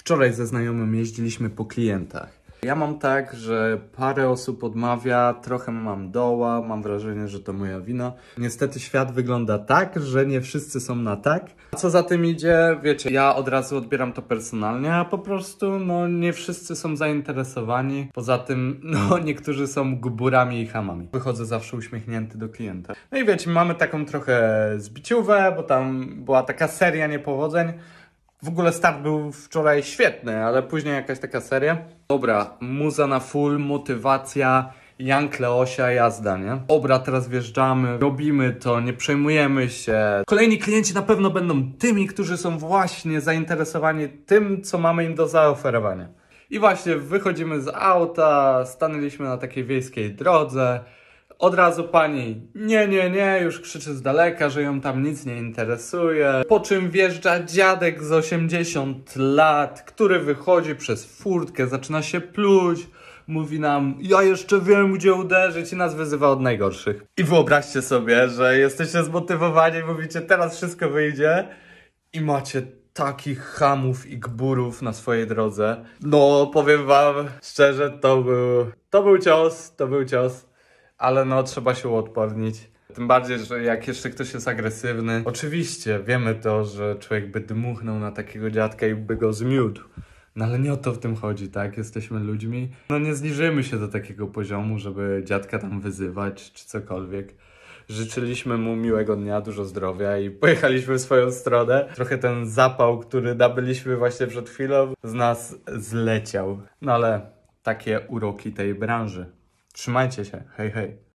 Wczoraj ze znajomym jeździliśmy po klientach. Ja mam tak, że parę osób odmawia, trochę mam doła, mam wrażenie, że to moja wina. Niestety świat wygląda tak, że nie wszyscy są na tak. A co za tym idzie, wiecie, ja od razu odbieram to personalnie, a po prostu no nie wszyscy są zainteresowani. Poza tym, no niektórzy są guburami i hamami. Wychodzę zawsze uśmiechnięty do klienta. No i wiecie, mamy taką trochę zbiciówę, bo tam była taka seria niepowodzeń. W ogóle start był wczoraj świetny, ale później jakaś taka seria. Dobra, muza na full, motywacja, jankleosia jazda, nie? Dobra, teraz wjeżdżamy, robimy to, nie przejmujemy się. Kolejni klienci na pewno będą tymi, którzy są właśnie zainteresowani tym, co mamy im do zaoferowania. I właśnie wychodzimy z auta, stanęliśmy na takiej wiejskiej drodze. Od razu pani nie, nie, nie, już krzyczy z daleka, że ją tam nic nie interesuje. Po czym wjeżdża dziadek z 80 lat, który wychodzi przez furtkę, zaczyna się pluć. Mówi nam, ja jeszcze wiem gdzie uderzyć i nas wyzywa od najgorszych. I wyobraźcie sobie, że jesteście zmotywowani, mówicie teraz wszystko wyjdzie i macie takich hamów i gburów na swojej drodze. No, powiem wam szczerze, to był, to był cios, to był cios ale no trzeba się uodpornić. Tym bardziej, że jak jeszcze ktoś jest agresywny, oczywiście wiemy to, że człowiek by dmuchnął na takiego dziadka i by go zmiótł. No ale nie o to w tym chodzi, tak? Jesteśmy ludźmi. No nie zniżymy się do takiego poziomu, żeby dziadka tam wyzywać czy cokolwiek. Życzyliśmy mu miłego dnia, dużo zdrowia i pojechaliśmy w swoją stronę. Trochę ten zapał, który nabyliśmy właśnie przed chwilą, z nas zleciał. No ale takie uroki tej branży. 去买借钱，嘿嘿。